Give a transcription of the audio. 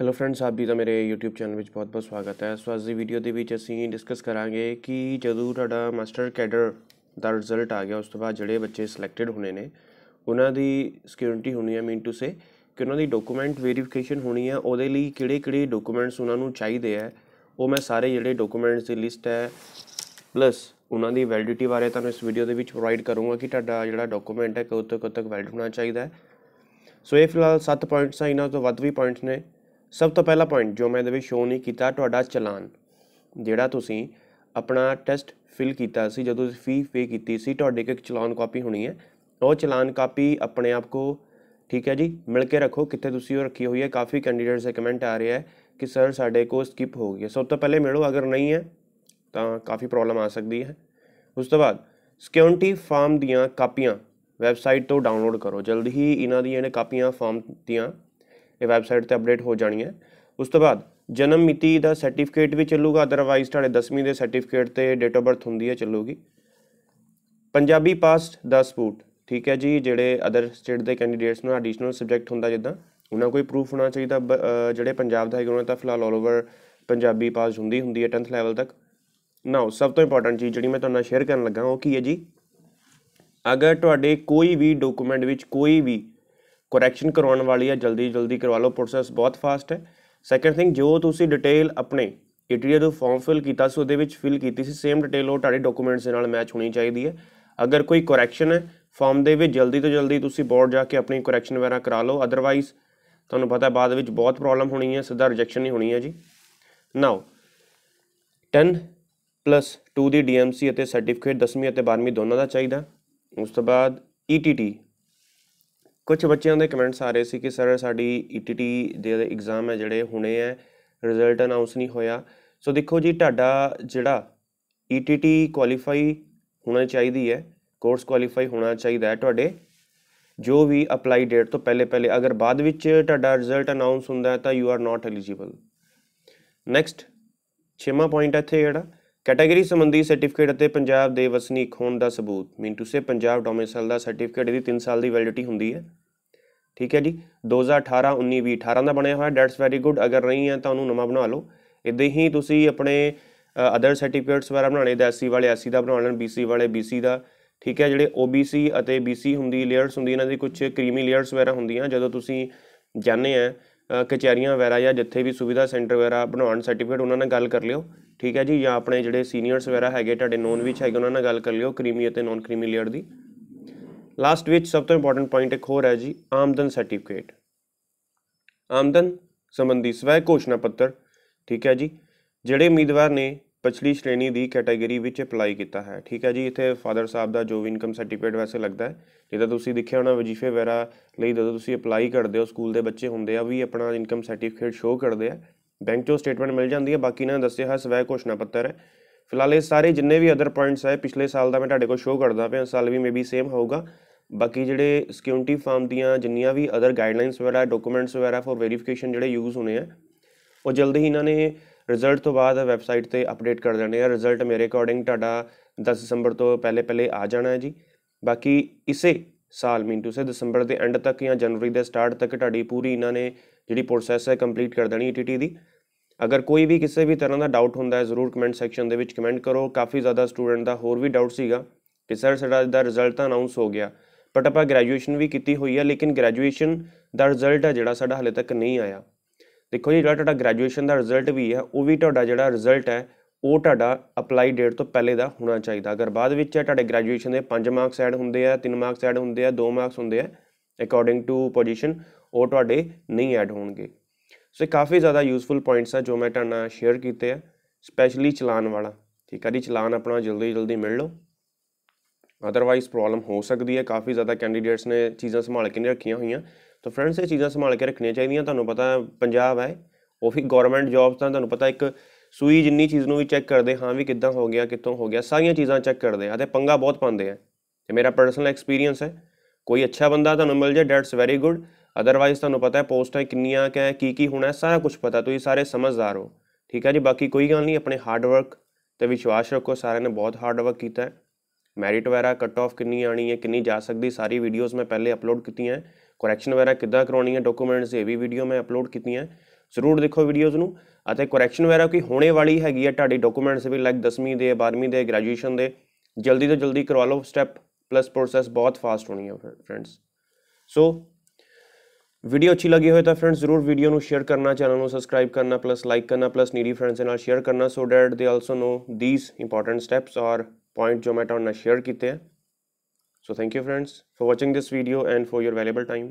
hello friends ਆਪ ਵੀ ਦਾ ਮੇਰੇ YouTube channel ਵਿੱਚ ਬਹੁਤ-ਬਹੁਤ ਸਵਾਗਤ ਹੈ ਸੋ ਅੱਜ ਦੀ ਵੀਡੀਓ ਦੇ ਵਿੱਚ ਅਸੀਂ ਡਿਸਕਸ ਕਰਾਂਗੇ ਕਿ ਜਦੋਂ ਤੁਹਾਡਾ ਮਾਸਟਰ ਕੈਡਰ ਦਾ ਰਿਜ਼ਲਟ ਆ ਗਿਆ ਉਸ ਤੋਂ ਬਾਅਦ ਜਿਹੜੇ ਬੱਚੇ ਸਿਲੈਕਟਡ ਹੋਣੇ ਨੇ ਉਹਨਾਂ ਦੀ ਸਿਕਿਉਰਿਟੀ ਹੋਣੀ ਹੈ ਮੀਨ ਟੂ ਸੇ ਕਿ ਉਹਨਾਂ ਦੀ ਡਾਕੂਮੈਂਟ ਵੈਰੀਫਿਕੇਸ਼ਨ ਹੋਣੀ ਹੈ ਉਹਦੇ ਲਈ ਕਿਹੜੇ-ਕਿਹੜੇ ਡਾਕੂਮੈਂਟਸ ਉਹਨਾਂ ਨੂੰ ਚਾਹੀਦੇ ਆ ਉਹ ਮੈਂ ਸਾਰੇ ਜਿਹੜੇ ਡਾਕੂਮੈਂਟਸ ਦੀ ਲਿਸਟ ਹੈ ਪਲੱਸ ਉਹਨਾਂ ਦੀ ਵੈਲਿਡਿਟੀ ਬਾਰੇ ਤੁਹਾਨੂੰ ਇਸ ਵੀਡੀਓ ਦੇ ਵਿੱਚ ਪ੍ਰੋਵਾਈਡ ਕਰੂੰਗਾ ਕਿ ਤੁਹਾਡਾ ਜਿਹੜਾ ਡਾਕੂਮੈਂਟ ਹੈ ਕਦੋਂ ਤੱਕ ਕਦੋਂ ਤੱਕ ਵੈਲਿਡ ਹੋਣਾ ਚਾਹੀਦਾ ਹੈ ਸੋ ਇਹ ਫਿਲਹਾਲ 7 ਪੁਆਇੰਟਸ ਆ ਇਹਨਾਂ ਤੋਂ ਵੱਧ ਵੀ ਪੁਆਇੰਟਸ ਨੇ ਸਭ ਤੋਂ ਪਹਿਲਾ ਪੁਆਇੰਟ ਜੋ ਮੈਂ ਇਹਦੇ ਵਿੱਚ ਸ਼ੋ ਨਹੀਂ ਕੀਤਾ ਤੁਹਾਡਾ ਚਲਾਨ ਜਿਹੜਾ ਤੁਸੀਂ ਆਪਣਾ ਟੈਸਟ ਫਿਲ ਕੀਤਾ ਸੀ ਜਦੋਂ ਤੁਸੀਂ ਫੀ ਪੇ ਕੀਤੀ ਸੀ ਤੁਹਾਡੇ ਕੋਲ ਇੱਕ ਚਲਾਨ ਕਾਪੀ ਹੋਣੀ ਹੈ ਉਹ ਚਲਾਨ ਕਾਪੀ ਆਪਣੇ ਆਪ ਕੋ ਠੀਕ ਹੈ ਜੀ ਮਿਲ ਕੇ ਰੱਖੋ ਕਿੱਥੇ ਤੁਸੀਂ ਉਹ ਰੱਖੀ ਹੋਈ ਹੈ ਕਾਫੀ ਕੈਂਡੀਡੇਟਸ ਦੇ ਕਮੈਂਟ ਆ ਰਿਹਾ ਹੈ ਕਿ ਸਰ ਸਾਡੇ ਕੋ ਸਕਿਪ ਹੋ ਗਿਆ ਸਭ ਤੋਂ ਪਹਿਲੇ ਮਿਲੋ ਅਗਰ ਨਹੀਂ ਹੈ ਤਾਂ ਕਾਫੀ ਪ੍ਰੋਬਲਮ ਆ ਸਕਦੀ ਹੈ ਉਸ ਤੋਂ ਬਾਅਦ ਸਿਕਿਉਰਿਟੀ ਫਾਰਮ ਦੀਆਂ ਕਾਪੀਆਂ ਵੈਬਸਾਈਟ ਤੋਂ ਡਾਊਨਲੋਡ ਕਰੋ ਜਲਦੀ ਹੀ ਇਹਨਾਂ ਦੀਆਂ ਨੇ ਕਾਪੀਆਂ ਫਾਰਮ ਦੀਆਂ ਇਹ ਵੈਬਸਾਈਟ ਤੇ ਅਪਡੇਟ ਹੋ ਜਾਣੀ ਹੈ ਉਸ ਤੋਂ ਬਾਅਦ ਜਨਮ ਮਿਤੀ ਦਾ ਸਰਟੀਫਿਕੇਟ ਵੀ ਚੱਲੂਗਾ ਅਦਰਵਾਈਜ਼ ਤੁਹਾਡੇ 10ਵੀਂ ਦੇ ਸਰਟੀਫਿਕੇਟ ਤੇ ਡੇਟ ਆਫ ਬਰਥ ਹੁੰਦੀ ਹੈ ਚੱਲੂਗੀ ਪੰਜਾਬੀ ਪਾਸਟ ਦਾ ਸਪੂਟ ਠੀਕ ਹੈ ਜੀ ਜਿਹੜੇ ਅਦਰ ਸਟੇਟ ਦੇ ਕੈਂਡੀਡੇਟਸ ਨੂੰ ਐਡੀਸ਼ਨਲ ਸਬਜੈਕਟ ਹੁੰਦਾ ਜਿੱਦਾਂ ਉਹਨਾਂ ਕੋਈ ਪ੍ਰੂਫ ਹੋਣਾ ਚਾਹੀਦਾ ਜਿਹੜੇ ਪੰਜਾਬ ਦਾ ਹੈ ਉਹਨਾਂ ਦਾ ਫਿਲਹਾਲ ਆਲ ਓਵਰ ਪੰਜਾਬੀ ਪਾਸ ਹੁੰਦੀ ਹੁੰਦੀ ਹੈ 10th ਲੈਵਲ ਤੱਕ ਨਾਓ ਸਭ ਤੋਂ ਇੰਪੋਰਟੈਂਟ ਚੀਜ਼ ਜਿਹੜੀ ਮੈਂ ਤੁਹਾਨੂੰ ਸ਼ੇਅਰ ਕਰਨ ਲੱਗਾ ਉਹ ਕੀ ਹੈ ਜੀ ਅਗਰ ਤੁਹਾਡੇ ਕੋਈ ਵੀ ਡਾਕੂਮੈਂਟ ਵਿੱਚ ਕੋਈ ਵੀ ਕਰੈਕਸ਼ਨ ਕਰਵਾਉਣ ਵਾਲੀ ਹੈ ਜਲਦੀ ਜਲਦੀ ਕਰਵਾ ਲਓ ਪ੍ਰੋਸੈਸ ਬਹੁਤ ਫਾਸਟ ਹੈ ਸੈਕੰਡ ਥਿੰਗ ਜੋ ਤੁਸੀਂ ਡਿਟੇਲ ਆਪਣੇ ਈਟੀਏ ਤੋਂ ਫਾਰਮ ਫਿਲ ਕੀਤਾ ਸੀ ਉਹਦੇ ਵਿੱਚ ਫਿਲ ਕੀਤੀ ਸੀ ਸੇਮ ਡਿਟੇਲ ਉਹ ਤੁਹਾਡੇ ਡਾਕੂਮੈਂਟਸ ਦੇ ਨਾਲ ਮੈਚ ਹੋਣੀ ਚਾਹੀਦੀ ਹੈ ਅਗਰ ਕੋਈ ਕਰੈਕਸ਼ਨ ਹੈ ਫਾਰਮ ਦੇ ਵਿੱਚ ਜਲਦੀ ਤੋਂ ਜਲਦੀ ਤੁਸੀਂ ਬੋਰਡ ਜਾ ਕੇ ਆਪਣੀ ਕਰੈਕਸ਼ਨ ਵਗੈਰਾ ਕਰਾ ਲਓ ਅਦਰਵਾਈਜ਼ ਤੁਹਾਨੂੰ ਪਤਾ ਬਾਅਦ ਵਿੱਚ ਬਹੁਤ ਪ੍ਰੋਬਲਮ ਹੋਣੀ ਹੈ ਸਿੱਧਾ ਰਿਜੈਕਸ਼ਨ ਹੀ ਹੋਣੀ ਹੈ ਜੀ ਨਾਓ 10 ਪਲੱਸ 2 ਦੀ ਡੀਐਮਸੀ ਅਤੇ ਸਰਟੀਫਿਕੇਟ 10ਵੀਂ ਅਤੇ 12ਵੀਂ ਦੋਨਾਂ ਦਾ ਚਾਹੀਦਾ ਉਸ ਤੋਂ ਬਾਅਦ ਈਟੀਟੀ e ਕੁਝ ਬੱਚਿਆਂ ਦੇ ਕਮੈਂਟਸ ਆ ਰਹੇ ਸੀ ਕਿ ਸਰ ਸਾਡੀ ਈਟੀਟੀ e ਦੇ ਐਗਜ਼ਾਮ ਹੈ ਜਿਹੜੇ ਹੁਣੇ ਹੈ ਰਿਜ਼ਲਟ ਅਨਾਉਂਸ ਨਹੀਂ ਹੋਇਆ ਸੋ ਦੇਖੋ ਜੀ ਤੁਹਾਡਾ ਜਿਹੜਾ ਈਟੀਟੀ e ਕੁਆਲੀਫਾਈ ਹੋਣਾ ਚਾਹੀਦੀ ਹੈ ਕੋਰਸ ਕੁਆਲੀਫਾਈ ਹੋਣਾ ਚਾਹੀਦਾ ਹੈ ਤੁਹਾਡੇ ਜੋ ਵੀ ਅਪਲਾਈ ਡੇਟ ਤੋਂ ਪਹਿਲੇ ਪਹਿਲੇ ਅਗਰ ਬਾਅਦ ਵਿੱਚ ਤੁਹਾਡਾ ਰਿਜ਼ਲਟ ਅਨਾਉਂਸ ਹੁੰਦਾ ਹੈ ਤਾਂ you are not eligible next ਛੇਵਾਂ ਪੁਆਇੰਟ ਇੱਥੇ ਜਿਹੜਾ ਕੈਟਾਗਰੀ ਸੰਬੰਧੀ ਸਰਟੀਫਿਕੇਟ ਅਤੇ ਪੰਜਾਬ ਦੇ ਵਸਨੀਕ ਹੋਣ ਦਾ ਸਬੂਤ mean to say Punjab domicile ਦਾ ਸਰਟੀਫਿਕੇਟ ਦੀ 3 ਸਾਲ ਦੀ ਵੈਲਿਡਿਟੀ ਹੁੰਦੀ ਹੈ ਠੀਕ ਹੈ ਜੀ 2018 19 20 18 ਦਾ ਬਣਿਆ ਹੋਇਆ ਦੈਟਸ ਵੈਰੀ ਗੁੱਡ ਅਗਰ ਨਹੀਂ ਹੈ ਤਾਂ ਉਹਨੂੰ ਨਵਾਂ ਬਣਾ ਲਓ ਇਦਾਂ ਹੀ ਤੁਸੀਂ ਆਪਣੇ ਅਦਰ ਸਰਟੀਫਿਕੇਟਸ ਵਗੈਰਾ ਬਣਾਣੇ ਦਾ ਐਸਸੀ ਵਾਲੇ ਐਸਸੀ ਦਾ ਬਣਾ ਲੈਣ ਬੀਸੀ ਵਾਲੇ ਬੀਸੀ ਦਾ ਠੀਕ ਹੈ ਜਿਹੜੇ ਓਬੀਸੀ ਅਤੇ ਬੀਸੀ ਹੁੰਦੀ ਲੇਅਰਸ ਹੁੰਦੀ ਇਹਨਾਂ ਦੀ ਕੁਝ ਕ੍ਰੀਮੀ ਲੇਅਰਸ ਵਗੈਰਾ ਹੁੰਦੀਆਂ ਜਦੋਂ ਤੁਸੀਂ ਜਾਣੇ ਆ ਕਚਹਿਰੀਆਂ ਵਗੈਰਾ ਜਾਂ ਜਿੱਥੇ ਵੀ ਸੁਵਿਧਾ ਸੈਂਟਰ ਵਗੈਰਾ ਬਣਾਉਣ ਸਰਟੀਫਿਕੇਟ ਉਹਨਾਂ ਨਾਲ ਗੱਲ ਕਰ ਲਿਓ ਠੀਕ ਹੈ ਜੀ ਜਾਂ ਆਪਣੇ ਜਿਹੜੇ ਸੀਨੀਅਰਸ ਵਗੈਰਾ ਹੈਗੇ ਤੁਹਾਡੇ ਨੋਨ ਵਿੱਚ ਹੈਗੇ ਉਹਨਾਂ ਨਾਲ ਗੱਲ ਕਰ ਲਿਓ ਕ੍ਰੀਮੀ ਅਤੇ ਨੋਨ ਕ੍ਰੀਮੀ ਲੇਅਰ ਦੀ ਲਾਸਟ ਵਿੱਚ ਸਭ ਤੋਂ ਇੰਪੋਰਟੈਂਟ ਪੁਆਇੰਟ ਇੱਕ ਹੋਰ ਹੈ ਜੀ ਆਮਦਨ ਸਰਟੀਫਿਕੇਟ ਆਮਦਨ ਸੰਬੰਧੀ ਸਵੈ ਘੋਸ਼ਣਾ ਪੱਤਰ ਠੀਕ ਹੈ ਜੀ ਜਿਹੜੇ ਉਮੀਦਵਾਰ ਨੇ ਪਛਲੀ ਸ਼੍ਰੇਣੀ ਦੀ ਕੈਟਾਗਰੀ ਵਿੱਚ ਅਪਲਾਈ ਕੀਤਾ ਹੈ ਠੀਕ ਹੈ ਜੀ ਇੱਥੇ ਫਾਦਰ ਸਾਹਿਬ ਦਾ ਜੋ ਵੀ ਇਨਕਮ ਸਰਟੀਫਿਕੇਟ ਵੈਸੇ ਲੱਗਦਾ ਹੈ ਤਾਂ ਤੁਸੀਂ ਦੇਖਿਆ ਹੋਣਾ ਵਜੀਫੇ ਵਗੈਰਾ ਲਈ ਜਦੋਂ ਤੁਸੀਂ ਅਪਲਾਈ ਕਰਦੇ ਹੋ ਸਕੂਲ ਦੇ ਬੱਚੇ ਹੁੰਦੇ ਆ ਵੀ ਆਪਣਾ ਇਨਕਮ ਸਰਟੀਫਿਕੇਟ ਸ਼ੋਅ ਕਰਦੇ ਆ ਬੈਂਕ ਚੋਂ ਸਟੇਟਮੈਂਟ ਮਿਲ ਜਾਂਦੀ ਹੈ ਬਾਕੀ ਨਾ ਦੱਸਿਆ ਹੈ ਸਵੈ ਘੋਸ਼ਣਾ ਪੱਤਰ ਹੈ ਫਿਲਹਾਲ ਇਹ ਸਾਰੇ ਜਿੰਨੇ ਵੀ ਅਦਰ ਪੁਆਇੰਟਸ ਹੈ ਪਿਛਲੇ ਸਾਲ ਦਾ ਮੈਂ ਤੁਹਾਡੇ ਕੋਲ ਸ਼ੋ ਕਰਦਾ ਪਿਆ ਸਾਲ ਵੀ ਮੇਬੀ ਸੇਮ ਹੋਊਗਾ ਬਾਕੀ ਜਿਹੜੇ ਸਿਕਿਉਰਿਟੀ ਫਾਰਮ ਦੀਆਂ ਜਿੰਨੀਆਂ ਵੀ ਅਦਰ ਗਾਈਡਲਾਈਨਸ ਵਗੈਰਾ ਡਾਕੂਮੈਂਟਸ ਵਗੈਰਾ ਫॉर ਵੈਰੀਫਿਕੇਸ਼ਨ ਜਿਹੜੇ ਯੂਜ਼ ਹੋਣੇ ਆ ਉਹ ਜਲਦੀ ਹੀ ਇਹਨਾਂ ਨੇ ਰਿਜ਼ਲਟ ਤੋਂ ਬਾਅਦ ਵੈਬਸਾਈਟ ਤੇ ਅਪਡੇਟ ਕਰ ਦੇਣੇ ਆ ਰਿਜ਼ਲਟ ਮੇਰੇ ਅਕੋਰਡਿੰਗ ਤੁਹਾਡਾ 10 ਦਸੰਬਰ ਤੋਂ ਪਹਿਲੇ ਪਹਿਲੇ ਆ ਜਾਣਾ ਹੈ ਜੀ ਬਾਕੀ ਇਸੇ ਸਾਲ ਮੀਨ ਟੂ ਸੇ ਦਸੰਬਰ ਦੇ ਐਂਡ ਤੱਕ ਜਾਂ ਜਨਵਰੀ ਦੇ ਸਟਾਰਟ ਤੱਕ ਤੁਹਾਡੀ ਪੂਰੀ ਇਹਨਾਂ ਨੇ ਜਿਹੜੀ ਪ੍ਰੋਸੈਸ ਹੈ ਕੰਪਲੀਟ ਕਰ ਦੇਣੀ ਈਟੀਟੀ e ਦੀ ਅਗਰ ਕੋਈ ਵੀ ਕਿਸੇ ਵੀ ਤਰ੍ਹਾਂ ਦਾ ਡਾਊਟ ਹੁੰਦਾ ਹੈ ਜ਼ਰੂਰ ਕਮੈਂਟ ਸੈਕਸ਼ਨ ਦੇ ਵਿੱਚ ਕਮੈਂਟ ਕਰੋ ਕਾਫੀ ਜ਼ਿਆਦਾ ਸਟੂਡੈਂਟ ਦਾ ਹੋਰ ਵੀ ਡਾਊਟ ਸੀਗਾ ਕਿ ਸਰ ਸਾਡਾ ਦਾ ਰਿਜ਼ਲਟ ਅਨਾਉਂਸ ਹੋ ਗਿਆ ਬਟ ਆਪਾਂ ਗ੍ਰੈਜੂਏਸ਼ਨ ਵੀ ਕੀਤੀ ਹੋਈ ਆ ਲੇਕਿਨ ਗ੍ਰੈਜੂਏਸ਼ਨ ਦਾ ਰਿਜ਼ਲਟ ਆ ਜਿਹੜਾ ਸਾਡਾ ਹਲੇ ਤੱਕ ਨਹੀਂ ਆਇਆ ਦੇਖੋ ਜੀ ਜਿਹੜਾ ਤੁਹਾਡਾ ਗ੍ਰੈਜੂਏਸ਼ਨ ਦਾ ਰਿਜ਼ਲਟ ਵੀ ਹੈ ਉਹ ਵੀ ਤੁਹਾਡਾ ਜਿਹੜਾ ਰਿਜ਼ਲਟ ਹੈ ਉਹ ਤੁਹਾਡਾ ਅਪਲਾਈ ਡੇਟ ਤੋਂ ਪਹਿਲੇ ਦਾ ਹੋਣਾ ਚਾਹੀਦਾ ਅਗਰ ਬਾਅਦ ਵਿੱਚ ਹੈ ਤੁਹਾਡੇ ਗ੍ਰੈਜੂਏਸ਼ਨ ਦੇ 5 ਮਾਰਕਸ ਐਡ ਹੁੰਦੇ ਆ 3 ਮਾਰਕਸ ਐਡ ਹੁੰਦੇ ਆ 2 ਮਾਰਕਸ ਹੁੰਦੇ ਆ ਅਕੋਰਡਿੰਗ ਟੂ ਪੋਜੀਸ਼ਨ ਉਹ ਤੁਹਾਡੇ ਨਹੀਂ ਐਡ ਹੋਣਗੇ ਸੋ ਇਹ ਕਾਫੀ ਜ਼ਿਆਦਾ ਯੂਸਫੁਲ ਪੁਆਇੰਟਸ ਆ ਜੋ ਮੈਂ ਤੁਹਾਨੂੰ ਸ਼ੇਅਰ ਕੀਤੇ ਆ ਸਪੈਸ਼ਲੀ ਚਲਾਨ ਵਾਲਾ ਠੀਕ ਆ ਜੀ ਚਲਾਨ ਆਪਣਾ ਜਲਦੀ ਜਲਦੀ ਮਿਲ ਲਓ ਅਦਰਵਾਈਜ਼ ਪ੍ਰੋਬਲਮ ਹੋ ਸਕਦੀ ਹੈ ਕਾਫੀ ਜ਼ਿਆਦਾ ਕੈਂਡੀਡੇਟਸ ਨੇ ਚੀਜ਼ਾਂ ਸੰਭਾਲ ਕੇ ਨਹੀਂ ਰੱਖੀਆਂ ਹੋਈਆਂ ਤਾਂ ਫਰੈਂਡਸ ਇਹ ਚੀਜ਼ਾਂ ਸੰਭਾਲ ਕੇ ਰੱਖਣੀਆਂ ਚਾਹੀਦੀਆਂ ਤੁਹਾਨੂੰ ਪਤਾ ਪੰਜਾਬ ਹੈ ਉਹ ਵੀ ਗਵਰਨਮੈਂਟ ਜੌਬਸ ਤਾਂ ਤੁਹਾਨੂੰ ਪਤਾ ਇੱਕ ਸੂਈ ਜਿੰਨੀ ਚੀਜ਼ ਨੂੰ ਵੀ ਚੈੱਕ ਕਰਦੇ ਹਾਂ ਵੀ ਕਿੱਦਾਂ ਹੋ ਗਿਆ ਕਿੱਥੋਂ ਹੋ ਗਿਆ ਸਾਰੀਆਂ ਚੀਜ਼ਾਂ ਚੈੱਕ ਕਰਦੇ ਆ ਤੇ ਪੰਗਾ ਬਹੁਤ ਪਾਉਂਦੇ ਆ ਤੇ ਮੇਰਾ ਪਰਸਨਲ ਐਕਸਪੀਰੀਅੰਸ ਹੈ ਕੋਈ ਅੱਛਾ ਬੰਦਾ ਤੁਹਾਨੂੰ ਮਿਲ ਜਾ ਡੈਟਸ ਵੈਰੀ ਗੁੱਡ ਅਦਰਵਾਈਜ਼ ਤੁਹਾਨੂੰ ਪਤਾ ਹੈ ਪੋਸਟਾਂ ਕਿੰਨੀਆਂ ਕਿ ਕੀ ਕੀ ਹੋਣਾ ਸਾਰਾ ਕੁਝ ਪਤਾ ਤੁਸੀਂ ਸਾਰੇ ਸਮਝਦਾਰ ਹੋ ਠੀਕ ਹੈ ਜੀ ਬਾਕੀ ਕੋਈ ਗੱਲ ਨਹੀਂ ਆਪਣੇ ਹਾਰਡ ਵਰਕ ਤੇ ਵਿਸ਼ਵਾਸ ਰੱਖੋ ਸਾਰਿਆਂ ਨੇ ਬਹੁਤ ਹਾਰਡ ਵਰਕ ਕੀਤਾ ਹੈ ਮੈਰਿਟ ਵਗੈਰਾ ਕੱਟ ਆਫ ਕਿੰਨੀ ਆਣੀ ਹੈ ਕਿੰਨੀ ਜਾ ਸਕਦੀ ਸਾਰੀ ਵੀਡੀਓਜ਼ ਮੈਂ ਪਹਿਲੇ ਅਪਲੋਡ ਕੀਤੀਆਂ ਹੈ ਕਰੈਕਸ਼ਨ ਵਗੈਰਾ ਕਿੱਦਾਂ ਕਰਾਉਣੀ ਹੈ ਡਾਕੂਮੈਂਟਸ ਇਹ ਵੀ ਵੀਡੀਓ ਮੈਂ ਅਪਲੋਡ ਕੀਤੀਆਂ ਜ਼ਰੂਰ ਦੇਖੋ ਵੀਡੀਓਜ਼ ਨੂੰ ਅਤੇ ਕਰੈਕਸ਼ਨ ਵਗੈਰਾ ਕੀ ਹੋਣੇ ਵਾਲੀ ਹੈਗੀ ਹੈ ਤੁਹਾਡੀ ਡਾਕੂਮੈਂਟਸ ਵੀ ਲਾਈਕ 10ਵੀਂ ਦੇ 12ਵੀਂ ਦੇ ਗ੍ਰੈਜੂਏਸ਼ਨ ਦੇ ਜਲਦੀ ਤੋਂ ਜਲਦੀ ਕਰਵਾ ਲਓ ਸਟੈਪ ਪਲੱਸ ਪ੍ਰੋਸੈਸ ਬਹੁਤ ਫਾਸਟ ਹੋਣੀ ਹੈ ਫਰੈਂਡਸ ਸੋ ਵੀਡੀਓ ਅੱਛੀ ਲੱਗੀ ਹੋਏ ਤਾਂ ਫਰੈਂਡਸ ਜ਼ਰੂਰ ਵੀਡੀਓ ਨੂੰ ਸ਼ੇਅਰ ਕਰਨਾ ਚੈਨਲ ਨੂੰ ਸਬਸਕ੍ਰਾਈਬ ਕਰਨਾ ਪਲੱਸ ਲਾਈਕ ਕਰਨਾ ਪਲੱਸ ਨੀਡੀ ਫਰੈਂਡਸ ਨਾਲ ਸ਼ੇਅਰ ਕਰਨਾ so that they also know these important steps are point ਜੋ ਮੈਂ ਤੁਹਾਡੇ ਨਾਲ ਸ਼ੇਅਰ ਕੀਤੇ ਆ so thank you friends for watching this video and for your valuable time